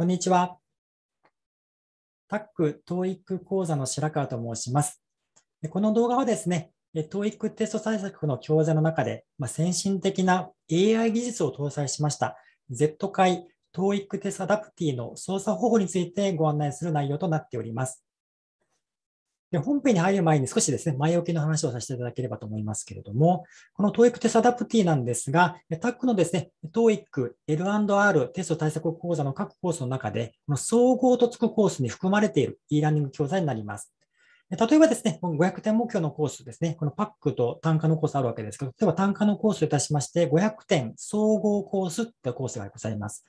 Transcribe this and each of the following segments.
こんにちは。タック TOEIC 講座の白川と申します。この動画はですね、TOEIC テスト対策の教材の中で、まあ、先進的な AI 技術を搭載しました Z 回 TOEIC テストアダプティの操作方法についてご案内する内容となっております。で、本編に入る前に少しですね、前置きの話をさせていただければと思いますけれども、この TOEIC テスアダプティなんですが、タックのですね、TOEIC、L&R テスト対策講座の各コースの中で、この総合とつくコースに含まれている e ラーニング教材になります。例えばですね、この500点目標のコースですね、このパックと単価のコースあるわけですけど、例えば単価のコースといたしまして、500点総合コースってコースがございます。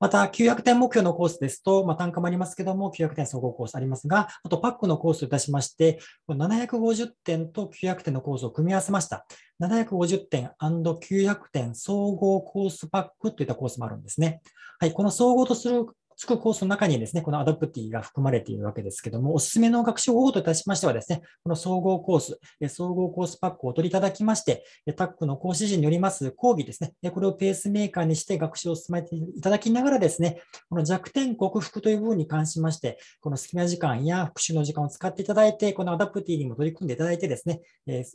また、900点目標のコースですと、まあ、単価もありますけども、900点総合コースありますが、あとパックのコースといたしまして、750点と900点のコースを組み合わせました。750点 &900 点総合コースパックといったコースもあるんですね。はい、この総合とするつくコースの中にですね、このアダプティが含まれているわけですけども、おすすめの学習方法といたしましてはですね、この総合コース、総合コースパックをお取りいただきまして、タックの講師陣によります講義ですね、これをペースメーカーにして学習を進めていただきながらですね、この弱点克服という部分に関しまして、この隙間時間や復習の時間を使っていただいて、このアダプティにも取り組んでいただいてですね、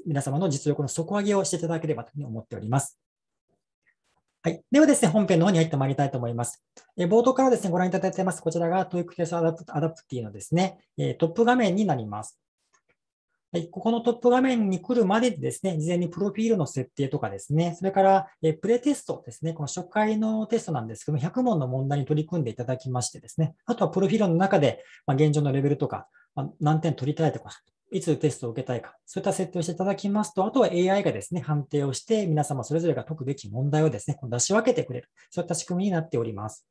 皆様の実力の底上げをしていただければというふうに思っております。はい。ではですね、本編の方に入ってまいりたいと思います。え冒頭からですね、ご覧いただいています。こちらが TOEIC アダプアダプティのですね、えトップ画面になります。はい、ここのトップ画面に来るまでですね、事前にプロフィールの設定とかですね、それから、えプレテストですね、この初回のテストなんですけども、100問の問題に取り組んでいただきましてですね、あとはプロフィールの中で、ま現状のレベルとか、ま何点取りたいとか、いつテストを受けたいか、そういった設定をしていただきますと、あとは AI がですね、判定をして、皆様それぞれが解くべき問題をですね、出し分けてくれる、そういった仕組みになっております。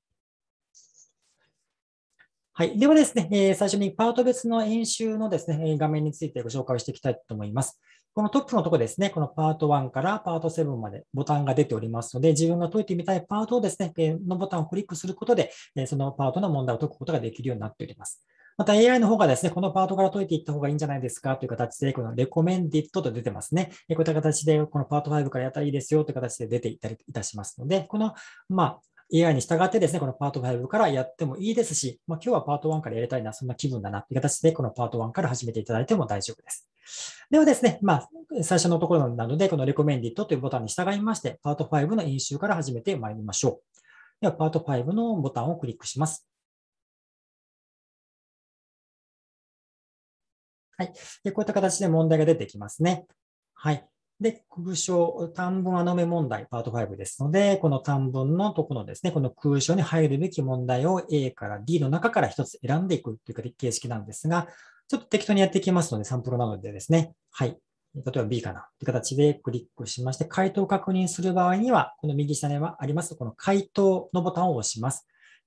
はい。ではですね、え最初にパート別の演習のですね、画面についてご紹介をしていきたいと思います。このトップのところですね、このパート1からパート7までボタンが出ておりますので、自分が解いてみたいパートをですね、のボタンをクリックすることで、そのパートの問題を解くことができるようになっております。また AI の方がですね、このパートから解いていった方がいいんじゃないですかという形で、このレコメンディットと出てますね。こういった形で、このパート5からやったらいいですよという形で出ていたりいたしますので、この、まあ、AI に従ってですね、このパート5からやってもいいですし、まあ、今日はパート1からやりたいな、そんな気分だなという形で、このパート1から始めていただいても大丈夫です。ではですね、まあ、最初のところなので、このレコメンディットというボタンに従いまして、パート5の演習から始めてまいりましょう。では、パート5のボタンをクリックします。はい。でこういった形で問題が出てきますね。はい。で、空章、短文穴埋め問題、パート5ですので、この短文のところですね、この空章に入るべき問題を A から D の中から1つ選んでいくという形式なんですが、ちょっと適当にやっていきますので、サンプルなのでですね、はい。例えば B かなという形でクリックしまして、回答を確認する場合には、この右下にはあります、この回答のボタンを押します。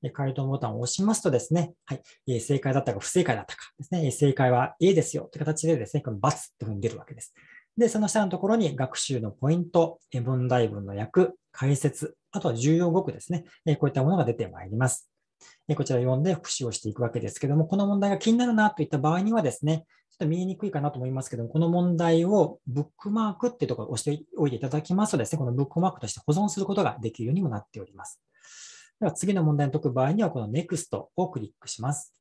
回答ボタンを押しますとですね、はい、え正解だったか不正解だったかですね、正解は A ですよという形でですね、この×っていうふうに出るわけです。で、その下のところに学習のポイント、問題文の訳、解説、あとは重要語句ですね、こういったものが出てまいります。こちらを読んで復習をしていくわけですけども、この問題が気になるなといった場合にはですね、ちょっと見えにくいかなと思いますけども、この問題をブックマークっていうところを押しておいていただきますとですね、このブックマークとして保存することができるようにもなっております。では次の問題に解く場合には、この NEXT をクリックします。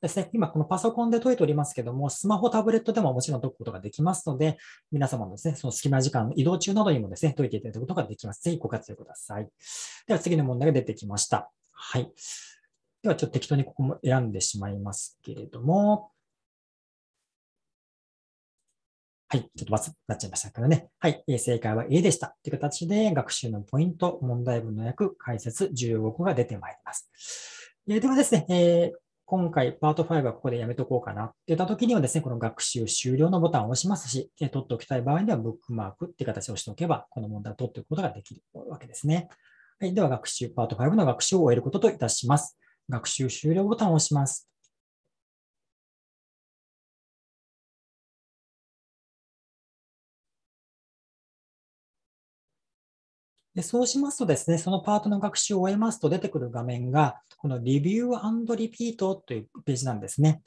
ですね、今このパソコンで解いておりますけども、スマホ、タブレットでももちろん解くことができますので、皆様のですね、その隙間時間、移動中などにもですね、解いていただくことができます。ぜひご活用ください。では次の問題が出てきました。はい。ではちょっと適当にここも選んでしまいますけれども、はい、ちょっとバツなっちゃいましたけどね。はい、正解は A でした。という形で、学習のポイント、問題文の訳、解説15個が出てまいります。えー、ではですね、えー、今回パート5はここでやめとこうかなって言った時にはですね、この学習終了のボタンを押しますし、えー、取っておきたい場合にはブックマークって形をしておけば、この問題を取っておくことができるわけですね。はい、では学習パート5の学習を終えることといたします。学習終了ボタンを押します。でそうしますとですね、そのパートの学習を終えますと出てくる画面が、このリビューリピートというページなんですね。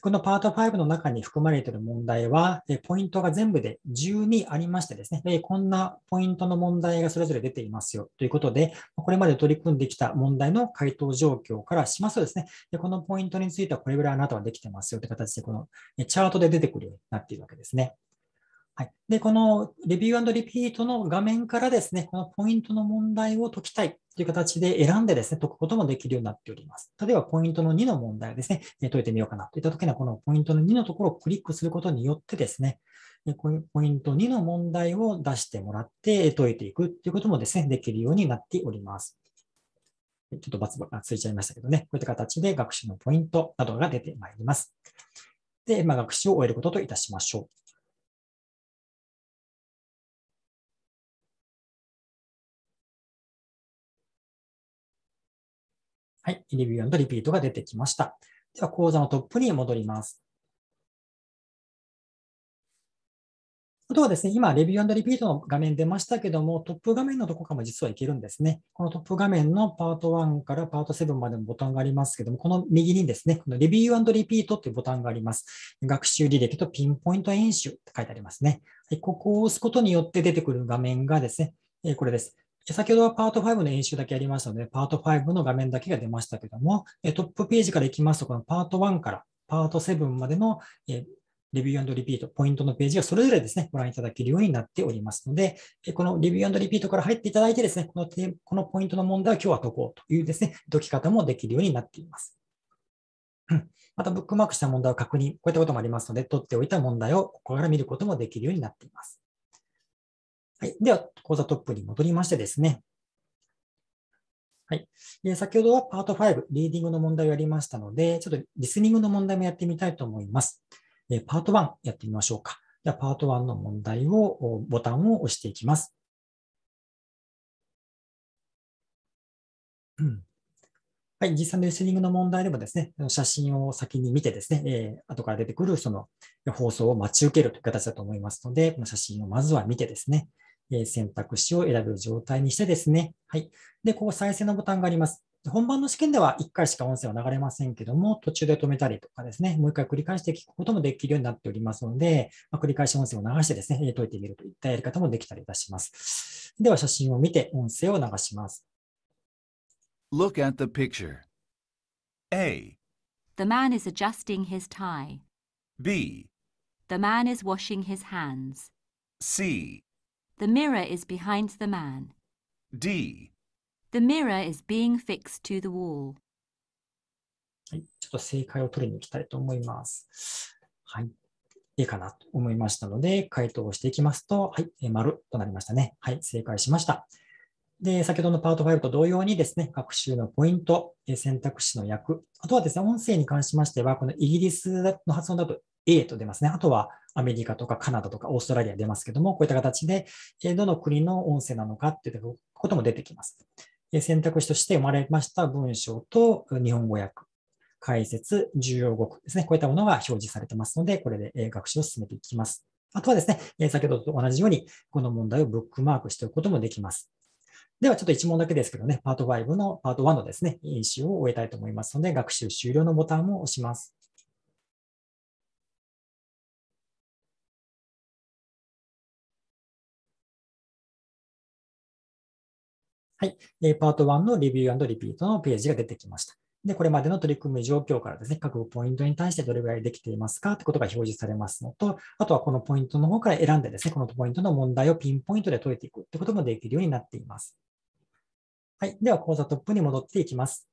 このパート5の中に含まれている問題は、ポイントが全部で12ありましてですね、こんなポイントの問題がそれぞれ出ていますよということで、これまで取り組んできた問題の回答状況からしますとですね、このポイントについてはこれぐらいあなたはできてますよという形で、このチャートで出てくるようになっているわけですね。はい、でこのレビューリピートの画面からですね、このポイントの問題を解きたいという形で選んでですね、解くこともできるようになっております。例えば、ポイントの2の問題をですね、解いてみようかなといったときには、このポイントの2のところをクリックすることによってですね、ポイント2の問題を出してもらって解いていくということもですね、できるようになっております。ちょっとバツバツついちゃいましたけどね、こういった形で学習のポイントなどが出てまいります。で、まあ、学習を終えることといたしましょう。はい、リビューリピートが出てきました。では、講座のトップに戻ります。あとはですね、今、レビューリピートの画面出ましたけども、トップ画面のとこからも実はいけるんですね。このトップ画面のパート1からパート7までのボタンがありますけども、この右にですね、このレビューリピートっていうボタンがあります。学習履歴とピンポイント演習って書いてありますね。ここを押すことによって出てくる画面がですね、これです。先ほどはパート5の演習だけやりましたので、パート5の画面だけが出ましたけども、トップページからいきますと、このパート1からパート7までのレビューリピート、ポイントのページがそれぞれですね、ご覧いただけるようになっておりますので、このレビューリピートから入っていただいてですね、このこのポイントの問題を今日は解こうというですね、解き方もできるようになっています。また、ブックマークした問題を確認、こういったこともありますので、取っておいた問題をここから見ることもできるようになっています。はい。では、講座トップに戻りましてですね。はい。先ほどはパート5、リーディングの問題をやりましたので、ちょっとリスニングの問題もやってみたいと思います。えパート1やってみましょうか。では、パート1の問題を、ボタンを押していきます。うんはい、実際のリスニングの問題でもですね、写真を先に見てですね、えー、後から出てくるその放送を待ち受けるという形だと思いますので、この写真をまずは見てですね、選択肢を選ぶ状態にしてですね、はい。で、ここ再生のボタンがあります。本番の試験では1回しか音声は流れませんけども、途中で止めたりとかですね、もう1回繰り返して聞くこともできるようになっておりますので、まあ、繰り返し音声を流してですね、解いてみるといったやり方もできたりいたします。では、写真を見て音声を流します。Look at the picture. A. The man is adjusting his tie. B. The man is washing his hands. C. The mirror is behind the man. D. The mirror is being fixed to the wall. はい、ちょっと正解を取りに行きたいと思います。はい、いいかなと思いましたので、回答をしていきますと、はい、えー、丸となりましたね。はい、正解しました。で、先ほどのパート5と同様にですね、学習のポイント、選択肢の役、あとはですね、音声に関しましては、このイギリスの発音だと A と出ますね。あとはアメリカとかカナダとかオーストラリア出ますけども、こういった形で、どの国の音声なのかっていうことも出てきます。選択肢として生まれました文章と日本語訳、解説、重要語句ですね。こういったものが表示されてますので、これで学習を進めていきます。あとはですね、先ほどと同じように、この問題をブックマークしておくこともできます。では、ちょっと1問だけですけどね、パート5の、パート1のですね、演習を終えたいと思いますので、学習終了のボタンを押します。はい。えパート1のレビューリピートのページが出てきました。で、これまでの取り組み状況からですね、各ポイントに対してどれぐらいできていますかってことが表示されますのと、あとはこのポイントの方から選んでですね、このポイントの問題をピンポイントで解いていくってこともできるようになっています。はい。では、講座トップに戻っていきます。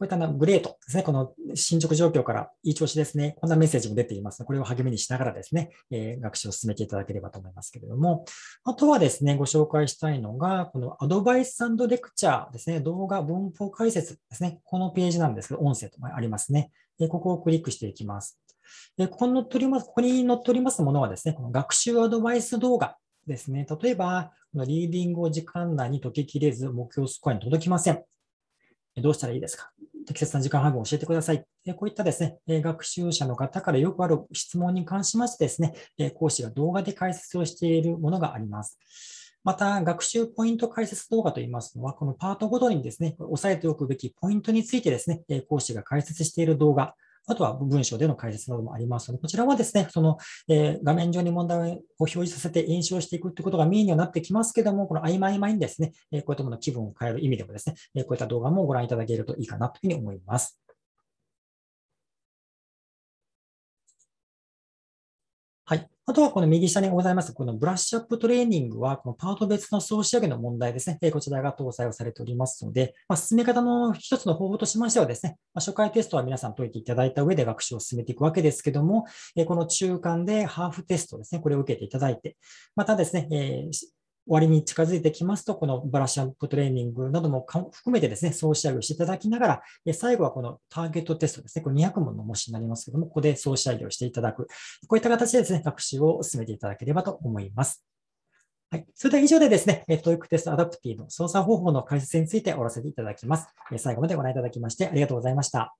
こういったグレートですね、この進捗状況からいい調子ですね、こんなメッセージも出ていますこれを励みにしながらですね、えー、学習を進めていただければと思いますけれども、あとはですね、ご紹介したいのが、このアドバイスレクチャーですね、動画文法解説ですね、このページなんですけど、音声とありますね。でここをクリックしていきます。でここに載っております、ここに載っておりますものはですね、この学習アドバイス動画ですね。例えば、このリーディングを時間内に解ききれず、目標スコアに届きません。どうしたらいいですか適切な時間配分を教えてください。こういったですね、学習者の方からよくある質問に関しましてですね、講師が動画で解説をしているものがあります。また、学習ポイント解説動画といいますのは、このパートごとにですね、押さえておくべきポイントについてですね、講師が解説している動画、あとは文章での解説などもありますので、こちらはですね、その、えー、画面上に問題を表示させて印象していくということがメインにはなってきますけども、この曖昧昧にですね、えこういったものの気分を変える意味でもですね、えこういった動画もご覧いただけるといいかなというふうに思います。はい。あとはこの右下にございます、このブラッシュアップトレーニングは、このパート別の総仕上げの問題ですね、こちらが搭載をされておりますので、まあ、進め方の一つの方法としましてはですね、まあ、初回テストは皆さん解いていただいた上で学習を進めていくわけですけども、この中間でハーフテストですね、これを受けていただいて、またですね、終わりに近づいてきますと、このブラッシュアップトレーニングなども含めてですね、総仕上げをしていただきながら、え最後はこのターゲットテストですね、これ200問の模試になりますけども、ここで総仕上げをしていただく、こういった形でですね、学習を進めていただければと思います。はい。それでは以上でですね、トイックテストアダプティの操作方法の解説についておらせていただきます。最後までご覧いただきましてありがとうございました。